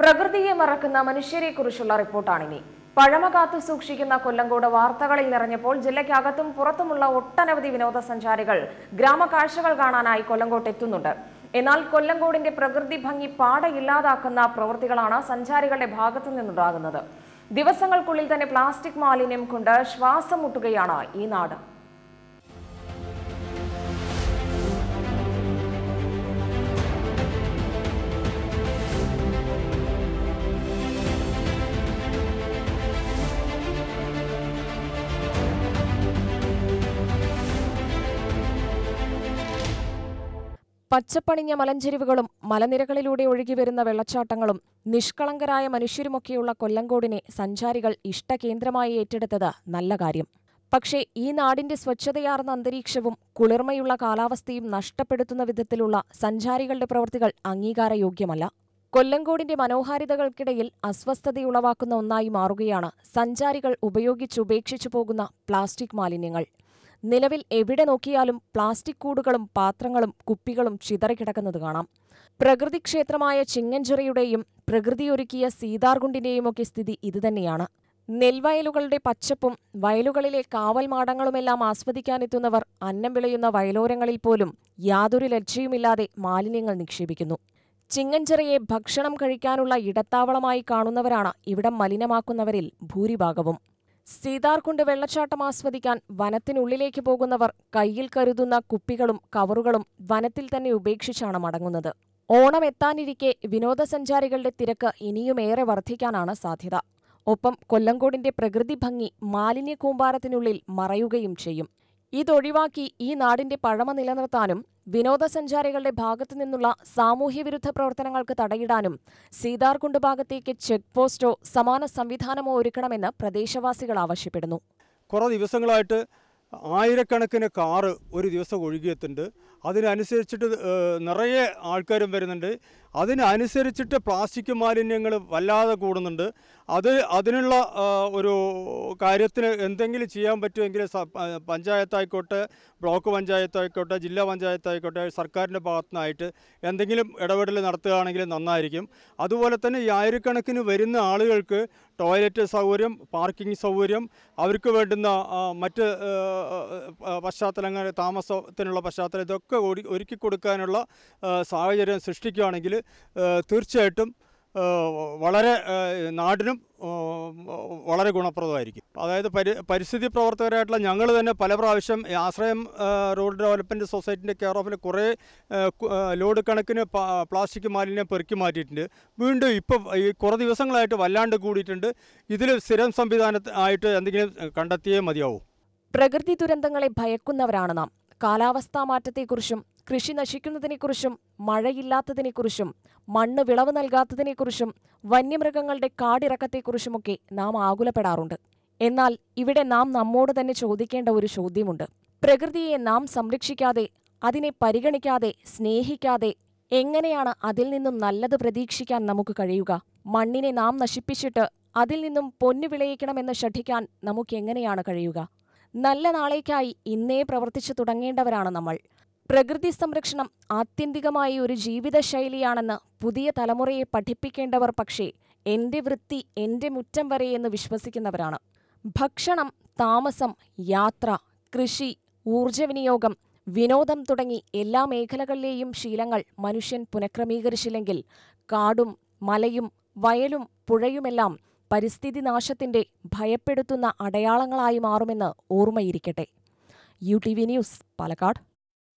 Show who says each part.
Speaker 1: പ്രകൃതിയെ മറക്കുന്ന മനുഷ്യരെക്കുറിച്ചുള്ള റിപ്പോർട്ടാണിനി പഴമ കാത്തു സൂക്ഷിക്കുന്ന കൊല്ലങ്കോട് വാർത്തകളിൽ നിറഞ്ഞപ്പോൾ ജില്ലയ്ക്കകത്തും പുറത്തുമുള്ള ഒട്ടനവധി വിനോദസഞ്ചാരികൾ ഗ്രാമകാഴ്ചകൾ കാണാനായി കൊല്ലങ്കോട്ട് എത്തുന്നുണ്ട് എന്നാൽ കൊല്ലങ്കോടിന്റെ പ്രകൃതി ഭംഗി പാടെ ഇല്ലാതാക്കുന്ന പ്രവൃത്തികളാണ് സഞ്ചാരികളുടെ ഭാഗത്തു നിന്നുണ്ടാകുന്നത് ദിവസങ്ങൾക്കുള്ളിൽ തന്നെ പ്ലാസ്റ്റിക് മാലിന്യം കൊണ്ട് ശ്വാസം മുട്ടുകയാണ് ഈ നാട് പച്ചപ്പണിഞ്ഞ മലഞ്ചെരിവുകളും മലനിരകളിലൂടെ ഒഴുകിവരുന്ന വെള്ളച്ചാട്ടങ്ങളും നിഷ്കളങ്കരായ മനുഷ്യരുമൊക്കെയുള്ള കൊല്ലങ്കോടിനെ സഞ്ചാരികൾ ഇഷ്ടകേന്ദ്രമായി ഏറ്റെടുത്തത് നല്ല കാര്യം പക്ഷേ ഈ നാടിന്റെ സ്വച്ഛതയാർന്ന അന്തരീക്ഷവും കുളിർമയുള്ള കാലാവസ്ഥയും നഷ്ടപ്പെടുത്തുന്ന വിധത്തിലുള്ള സഞ്ചാരികളുടെ പ്രവൃത്തികൾ അംഗീകാരയോഗ്യമല്ല കൊല്ലങ്കോടിന്റെ മനോഹാരിതകൾക്കിടയിൽ അസ്വസ്ഥതയുളവാക്കുന്ന ഒന്നായി മാറുകയാണ് സഞ്ചാരികൾ ഉപയോഗിച്ചുപേക്ഷിച്ചു പോകുന്ന പ്ലാസ്റ്റിക് മാലിന്യങ്ങൾ നിലവിൽ എവിടെ നോക്കിയാലും പ്ലാസ്റ്റിക് കൂടുകളും പാത്രങ്ങളും കുപ്പികളും ചിതറിക്കിടക്കുന്നത് കാണാം പ്രകൃതി പ്രകൃതിക്ഷേത്രമായ ചിങ്ങഞ്ചിറയുടെയും പ്രകൃതിയൊരുക്കിയ സീതാർകുണ്ടിന്റെയുമൊക്കെ സ്ഥിതി ഇതുതന്നെയാണ് നെൽവയലുകളുടെ പച്ചപ്പും വയലുകളിലെ കാവൽ മാടങ്ങളുമെല്ലാം ആസ്വദിക്കാനെത്തുന്നവർ അന്നം വിളയുന്ന വയലോരങ്ങളിൽ പോലും യാതൊരു ലജ്ജയുമില്ലാതെ മാലിന്യങ്ങൾ നിക്ഷേപിക്കുന്നു ചിങ്ങഞ്ചിറയെ ഭക്ഷണം കഴിക്കാനുള്ള ഇടത്താവളമായി കാണുന്നവരാണ് ഇവിടം മലിനമാക്കുന്നവരിൽ ഭൂരിഭാഗവും സീതാർകുണ്ട് വെള്ളച്ചാട്ടം ആസ്വദിക്കാൻ വനത്തിനുള്ളിലേക്ക് പോകുന്നവർ കയ്യിൽ കരുതുന്ന കുപ്പികളും കവറുകളും വനത്തിൽ തന്നെ ഉപേക്ഷിച്ചാണ് മടങ്ങുന്നത് ഓണം എത്താനിരിക്കെ വിനോദസഞ്ചാരികളുടെ തിരക്ക് ഇനിയുമേറെ വർദ്ധിക്കാനാണ് സാധ്യത ഒപ്പം കൊല്ലങ്കോടിന്റെ പ്രകൃതി ഭംഗി മാലിന്യ കൂമ്പാരത്തിനുള്ളിൽ മറയുകയും ചെയ്യും ഇതൊഴിവാക്കി ഈ നാടിന്റെ പഴമ നിലനിർത്താനും വിനോദസഞ്ചാരികളുടെ ഭാഗത്തു നിന്നുള്ള സാമൂഹ്യവിരുദ്ധ പ്രവർത്തനങ്ങൾക്ക് തടയിടാനും സീതാർകുണ്ട് ഭാഗത്തേക്ക് ചെക്ക് പോസ്റ്റോ സമാന സംവിധാനമോ ഒരുക്കണമെന്ന് പ്രദേശവാസികൾ ആവശ്യപ്പെടുന്നു
Speaker 2: കുറേ ദിവസങ്ങളായിട്ട് ആയിരക്കണക്കിന് കാറ് ഒരു ദിവസം ഒഴുകിയെത്തുണ്ട് അതിനനുസരിച്ചിട്ട് നിറയെ ആൾക്കാരും വരുന്നുണ്ട് അതിനനുസരിച്ചിട്ട് പ്ലാസ്റ്റിക് മാലിന്യങ്ങൾ വല്ലാതെ കൂടുന്നുണ്ട് അത് അതിനുള്ള ഒരു കാര്യത്തിന് എന്തെങ്കിലും ചെയ്യാൻ പറ്റുമെങ്കിൽ പഞ്ചായത്തായിക്കോട്ടെ ബ്ലോക്ക് പഞ്ചായത്തായിക്കോട്ടെ ജില്ലാ പഞ്ചായത്തായിക്കോട്ടെ സർക്കാരിൻ്റെ ഭാഗത്തുനിന്നായിട്ട് എന്തെങ്കിലും ഇടപെടൽ നടത്തുകയാണെങ്കിൽ നന്നായിരിക്കും അതുപോലെ തന്നെ ഈ ആയിരക്കണക്കിന് വരുന്ന ആളുകൾക്ക് ടോയ്ലറ്റ് സൗകര്യം പാർക്കിംഗ് സൗകര്യം അവർക്ക് വേണ്ടുന്ന മറ്റ് പശ്ചാത്തലങ്ങൾ താമസത്തിനുള്ള പശ്ചാത്തലം ഇതൊക്കെ ഒക്കെ ഒരു ഒരുക്കി കൊടുക്കാനുള്ള സാഹചര്യം സൃഷ്ടിക്കുകയാണെങ്കിൽ തീർച്ചയായിട്ടും വളരെ നാടിനും വളരെ ഗുണപ്രദമായിരിക്കും അതായത് പരി പരിസ്ഥിതി പ്രവർത്തകരായിട്ടുള്ള ഞങ്ങൾ തന്നെ പല പ്രാവശ്യം ആശ്രയം റൂറൽ ഡെവലപ്മെൻറ്റ് സൊസൈറ്റിൻ്റെ കെയർ ഓഫിൽ കുറേ ലോഡ് കണക്കിന് പ്ലാസ്റ്റിക് മാലിന്യം പെറുക്കി മാറ്റിയിട്ടുണ്ട് വീണ്ടും ഇപ്പോൾ ഈ കുറേ ദിവസങ്ങളായിട്ട് വല്ലാണ്ട് കൂടിയിട്ടുണ്ട് ഇതിൽ സ്ഥിരം സംവിധാനത്തിനായിട്ട് എന്തെങ്കിലും കണ്ടെത്തിയേ മതിയാവും
Speaker 1: പ്രകൃതി ദുരന്തങ്ങളെ ഭയക്കുന്നവരാണ് നാം കാലാവസ്ഥാ മാറ്റത്തെക്കുറിച്ചും കൃഷി നശിക്കുന്നതിനെക്കുറിച്ചും മഴയില്ലാത്തതിനെക്കുറിച്ചും മണ്ണ് വിളവ് നൽകാത്തതിനെക്കുറിച്ചും വന്യമൃഗങ്ങളുടെ കാടിറക്കത്തെക്കുറിച്ചുമൊക്കെ നാം ആകുലപ്പെടാറുണ്ട് എന്നാൽ ഇവിടെ നാം നമ്മോട് തന്നെ ചോദിക്കേണ്ട ഒരു ചോദ്യമുണ്ട് പ്രകൃതിയെ നാം സംരക്ഷിക്കാതെ അതിനെ പരിഗണിക്കാതെ സ്നേഹിക്കാതെ എങ്ങനെയാണ് അതിൽ നിന്നും നല്ലത് പ്രതീക്ഷിക്കാൻ നമുക്ക് കഴിയുക മണ്ണിനെ നാം നശിപ്പിച്ചിട്ട് അതിൽ നിന്നും പൊന്നു വിളയിക്കണമെന്ന് ഷഠിക്കാൻ നമുക്കെങ്ങനെയാണ് കഴിയുക നല്ല നാളേക്കായി ഇന്നേ പ്രവർത്തിച്ചു തുടങ്ങേണ്ടവരാണ് നമ്മൾ പ്രകൃതി സംരക്ഷണം ആത്യന്തികമായി ഒരു ജീവിതശൈലിയാണെന്ന് പുതിയ തലമുറയെ പഠിപ്പിക്കേണ്ടവർ പക്ഷേ എന്റെ വൃത്തി എന്റെ മുറ്റം വരെ എന്ന് വിശ്വസിക്കുന്നവരാണ് ഭക്ഷണം താമസം യാത്ര കൃഷി ഊർജ്ജവിനിയോഗം വിനോദം തുടങ്ങി എല്ലാ മേഖലകളിലെയും ശീലങ്ങൾ മനുഷ്യൻ പുനഃക്രമീകരിച്ചില്ലെങ്കിൽ കാടും മലയും വയലും പുഴയുമെല്ലാം പരിസ്ഥിതി നാശത്തിന്റെ ഭയപ്പെടുത്തുന്ന അടയാളങ്ങളായി മാറുമെന്ന് ഓർമ്മയിരിക്കട്ടെ U T V news Palakkad